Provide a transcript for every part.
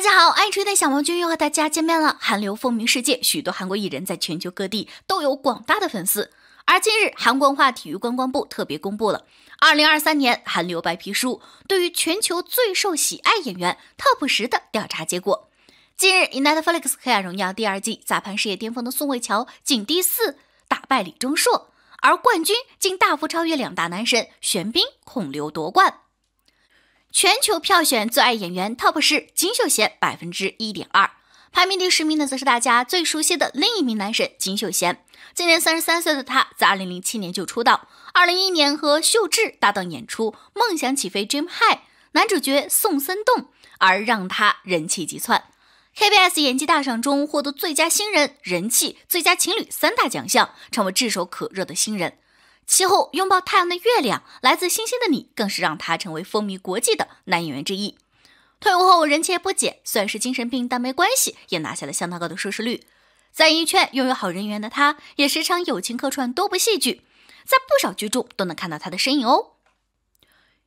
大家好，爱吹的小毛君又和大家见面了。韩流风靡世界，许多韩国艺人在全球各地都有广大的粉丝。而近日，韩国文化体育观光部特别公布了2023年韩流白皮书对于全球最受喜爱演员 TOP 十的调查结果。近日，《Netflix《黑暗荣耀》第二季砸盘事业巅峰的宋慧乔仅第四，打败李钟硕，而冠军竟大幅超越两大男神玄彬、孔刘夺冠。全球票选最爱演员 TOP 十，金秀贤百分之一点二，排名第十名的则是大家最熟悉的另一名男神金秀贤。今年三十三岁的他，在二零零七年就出道，二零一一年和秀智搭档演出《梦想起飞 d r e a m Hi，g h 男主角宋森栋，而让他人气急窜。KBS 演技大赏中获得最佳新人、人气最佳情侣三大奖项，成为炙手可热的新人。其后，拥抱太阳的月亮，来自星星的你，更是让他成为风靡国际的男演员之一。退伍后人气不减，虽然是精神病，但没关系，也拿下了相当高的收视率。在圈拥有好人缘的他，也时常友情客串多部戏剧，在不少剧中都能看到他的身影哦。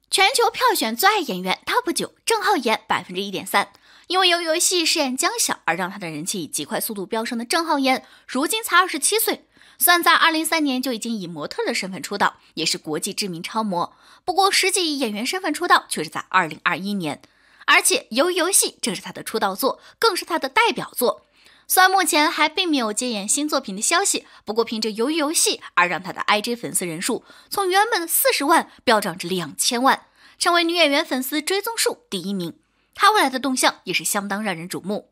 全球票选最爱演员 TOP9，郑浩妍百分之一点三。因为由游戏饰演江小而让他的人气以极快速度飙升的郑浩妍，如今才二十七岁。算在2003年就已经以模特的身份出道，也是国际知名超模。不过，实际以演员身份出道却是在2021年，而且《鱿鱼游戏》正是他的出道作，更是他的代表作。虽然目前还并没有接演新作品的消息，不过凭着《鱿鱼游戏》而让他的 IG 粉丝人数从原本的四十万飙涨至两千万，成为女演员粉丝追踪数第一名。他未来的动向也是相当让人瞩目。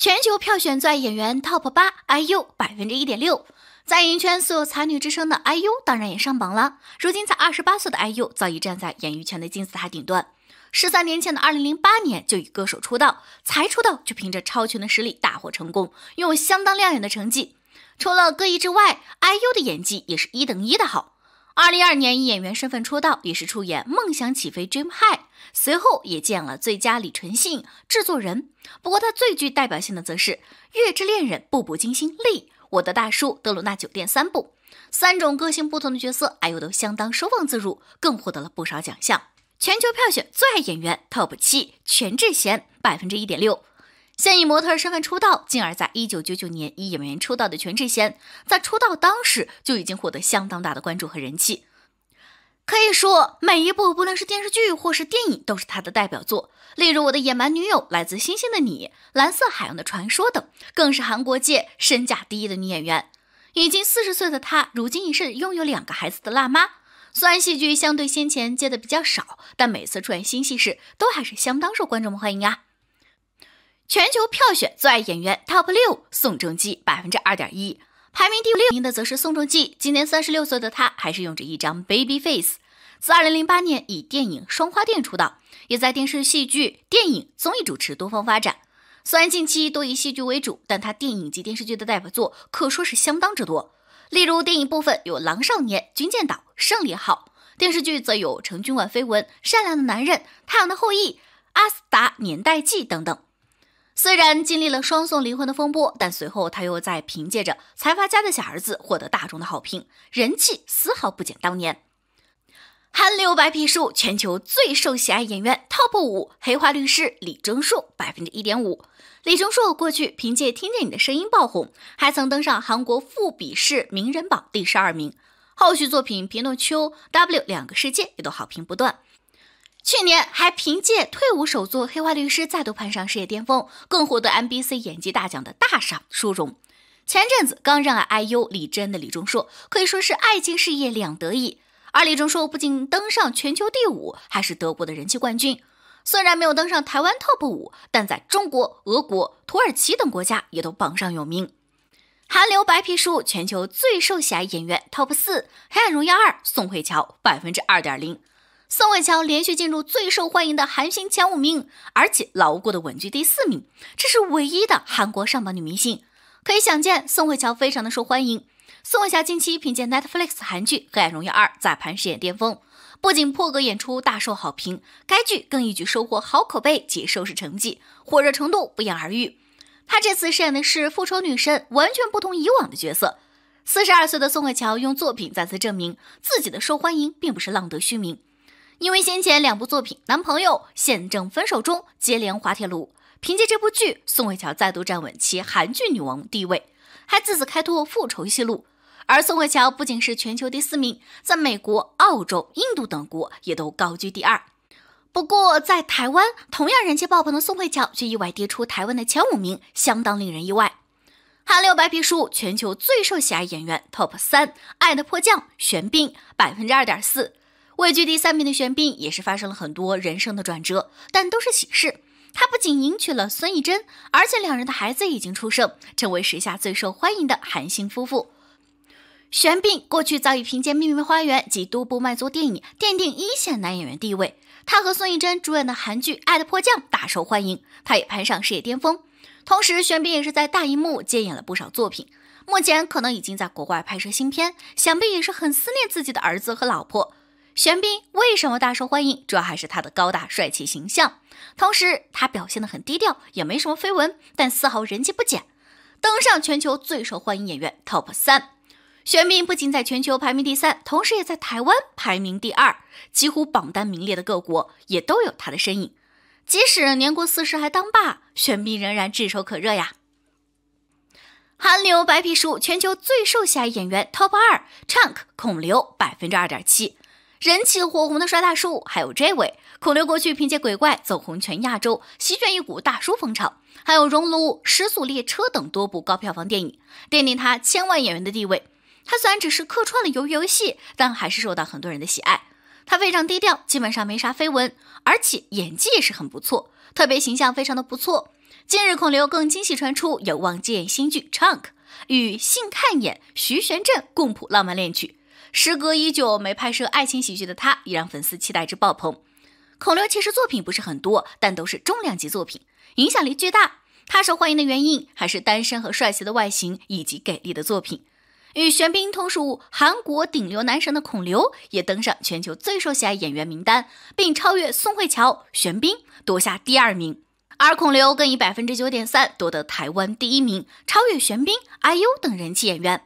全球票选最爱演员 TOP 八，IU 百分之一点六，在艺圈素有才女之称的 IU 当然也上榜了。如今才二十八岁的 IU 早已站在演艺圈的金字塔顶端。十三年前的二零零八年就以歌手出道，才出道就凭着超群的实力大获成功，拥有相当亮眼的成绩。除了歌艺之外，IU 的演技也是一等一的好。二零二年以演员身份出道，也是出演《梦想起飞》Dream High，随后也见了最佳李纯信制作人。不过他最具代表性的则是《月之恋人》《步步惊心》《丽》《我的大叔》《德鲁纳酒店》三部，三种个性不同的角色，哎呦都相当收放自如，更获得了不少奖项。全球票选最爱演员 Top 七，全智贤百分之一点六。现以模特身份出道，进而在一九九九年以演员出道的全智贤，在出道当时就已经获得相当大的关注和人气。可以说，每一部不论是电视剧或是电影，都是她的代表作。例如《我的野蛮女友》、《来自星星的你》、《蓝色海洋的传说》等，更是韩国界身价第一的女演员。已经四十岁的她，如今已是拥有两个孩子的辣妈。虽然戏剧相对先前接的比较少，但每次出演新戏时，都还是相当受观众们欢迎啊。全球票选最爱演员 top 六，宋仲基百分之二点一，排名第六名的则是宋仲基。今年三十六岁的他，还是用着一张 baby face。自二零零八年以电影《双花店》出道，也在电视、戏剧、电影、综艺主持多方发展。虽然近期多以戏剧为主，但他电影及电视剧的代表作可说是相当之多。例如电影部分有《狼少年》《军舰岛》《胜利号》，电视剧则有《成均馆绯闻》《善良的男人》《太阳的后裔》《阿斯达年代记》等等。虽然经历了双宋离婚的风波，但随后他又在凭借着财阀家的小儿子获得大众的好评，人气丝毫不减当年。韩流白皮书全球最受喜爱演员 TOP 五，黑化律师李钟硕百分之一点五。李钟硕过去凭借《听见你的声音》爆红，还曾登上韩国富比士名人榜第十二名。后续作品《皮诺丘》W 两个世界也都好评不断。去年还凭借退伍首作《黑化律师》再度攀上事业巅峰，更获得 M B C 演技大奖的大赏殊荣。前阵子刚认爱 IU 李智的李钟硕，可以说是爱情事业两得意。而李钟硕不仅登上全球第五，还是德国的人气冠军。虽然没有登上台湾 TOP 五，但在中国、俄国、土耳其等国家也都榜上有名。韩流白皮书全球最受喜爱演员 TOP 四，《黑暗荣耀》二宋慧乔百分之二点零。宋慧乔连续进入最受欢迎的韩星前五名，而且牢固的稳居第四名，这是唯一的韩国上榜女明星。可以想见，宋慧乔非常的受欢迎。宋慧乔近期凭借 Netflix 韩剧《黑暗荣耀二》在盘饰演巅峰，不仅破格演出大受好评，该剧更一举收获好口碑及收视成绩，火热程度不言而喻。她这次饰演的是复仇女神，完全不同以往的角色。四十二岁的宋慧乔用作品再次证明自己的受欢迎并不是浪得虚名。因为先前两部作品《男朋友》《宪政分手》中接连滑铁卢，凭借这部剧，宋慧乔再度站稳其韩剧女王地位，还自此开拓复仇戏路。而宋慧乔不仅是全球第四名，在美国、澳洲、印度等国也都高居第二。不过在台湾，同样人气爆棚的宋慧乔却意外跌出台湾的前五名，相当令人意外。韩流白皮书全球最受喜爱演员 TOP 三，《爱的迫降》玄彬，百分之二点四。位居第三名的玄彬也是发生了很多人生的转折，但都是喜事。他不仅迎娶了孙艺珍，而且两人的孩子已经出生，成为时下最受欢迎的韩星夫妇。玄彬过去早已凭借《秘密花园》及多部卖座电影奠定一线男演员地位。他和孙艺珍主演的韩剧《爱的迫降》大受欢迎，他也攀上事业巅峰。同时，玄彬也是在大荧幕接演了不少作品。目前可能已经在国外拍摄新片，想必也是很思念自己的儿子和老婆。玄彬为什么大受欢迎？主要还是他的高大帅气形象。同时，他表现得很低调，也没什么绯闻，但丝毫人气不减，登上全球最受欢迎演员 TOP 三。玄彬不仅在全球排名第三，同时也在台湾排名第二，几乎榜单名列的各国也都有他的身影。即使年过四十还当爸，玄彬仍然炙手可热呀。韩流白皮书全球最受喜爱演员 TOP 二，Chunk 孔刘百分之二点七。人气火红的帅大叔，还有这位孔刘，过去凭借鬼怪走红全亚洲，席卷一股大叔风潮，还有熔炉、失速列车等多部高票房电影，奠定他千万演员的地位。他虽然只是客串了鱿鱼游戏，但还是受到很多人的喜爱。他非常低调，基本上没啥绯闻，而且演技也是很不错，特别形象非常的不错。近日孔刘更惊喜传出有望接演新剧《c h u n k 与性看眼徐玄振共谱浪漫恋曲。时隔已久没拍摄爱情喜剧的他，也让粉丝期待值爆棚。孔刘其实作品不是很多，但都是重量级作品，影响力巨大。他受欢迎的原因还是单身和帅气的外形，以及给力的作品。与玄彬同属韩国顶流男神的孔刘，也登上全球最受喜爱演员名单，并超越宋慧乔、玄彬，夺下第二名。而孔刘更以百分之九点三夺得台湾第一名，超越玄彬、IU 等人气演员。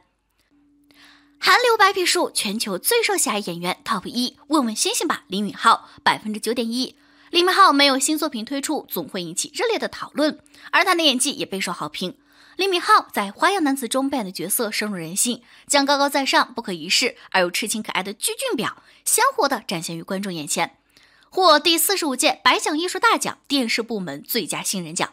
韩流白皮书全球最受喜爱演员 TOP 一，问问星星吧，李敏镐百分之九点一。李敏镐没有新作品推出，总会引起热烈的讨论，而他的演技也备受好评。李敏镐在《花样男子》中扮演的角色深入人心，将高高在上、不可一世而又痴情可爱的具俊表鲜活地展现于观众眼前，获第四十五届白奖艺术大奖电视部门最佳新人奖。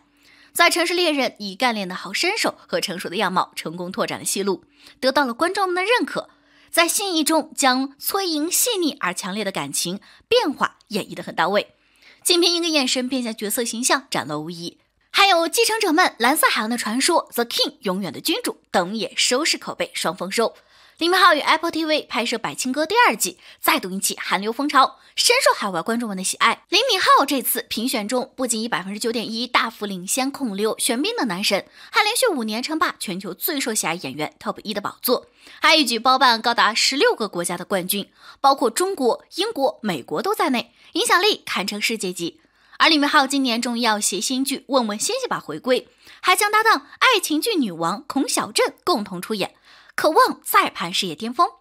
在《城市猎人》以干练的好身手和成熟的样貌成功拓展了戏路，得到了观众们的认可。在《信义》中，将崔莹细腻而强烈的感情变化演绎得很到位，仅凭一个眼神便将角色形象展露无遗。还有《继承者们》《蓝色海洋的传说》《The King 永远的君主》等也收视口碑双丰收。李敏镐与 Apple TV 拍摄《百青歌》第二季，再度引起韩流风潮，深受海外观众们的喜爱。李敏镐这次评选中，不仅以百分之九点一大幅领先孔刘、玄彬的男神，还连续五年称霸全球最受喜爱演员 Top 一的宝座，还一举包办高达十六个国家的冠军，包括中国、英国、美国都在内，影响力堪称世界级。而李敏镐今年终于要携新剧《问问星星》吧回归，还将搭档爱情剧女王孔小振共同出演。渴望再攀事业巅峰。